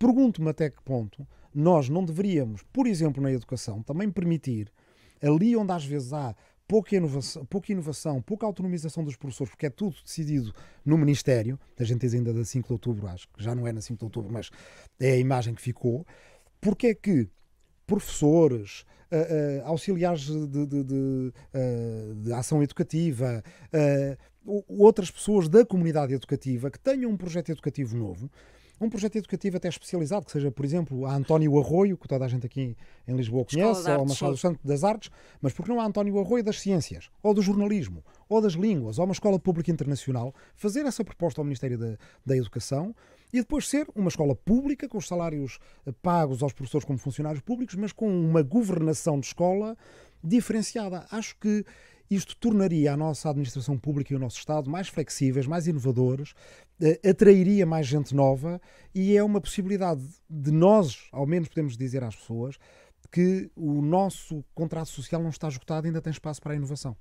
Pergunto-me até que ponto nós não deveríamos, por exemplo, na educação, também permitir, ali onde às vezes há pouca inovação, pouca, inovação, pouca autonomização dos professores, porque é tudo decidido no Ministério, a gente diz ainda da 5 de Outubro, acho que já não é na 5 de Outubro, mas é a imagem que ficou, porque é que professores, eh, eh, auxiliares de, de, de, eh, de ação educativa, outras pessoas da comunidade educativa que tenham um projeto educativo novo, um projeto educativo até especializado, que seja, por exemplo, a António Arroio, que toda a gente aqui em Lisboa conhece, ou a Machado Santo das Artes, mas porque não a António Arroio das Ciências, ou do Jornalismo, ou das Línguas, ou uma escola pública internacional, fazer essa proposta ao Ministério da, da Educação e depois ser uma escola pública, com os salários eh, pagos aos professores como funcionários públicos, mas com uma governação de escola diferenciada. Acho que isto tornaria a nossa administração pública e o nosso Estado mais flexíveis, mais inovadores, eh, atrairia mais gente nova e é uma possibilidade de nós, ao menos podemos dizer às pessoas, que o nosso contrato social não está esgotado, ainda tem espaço para a inovação.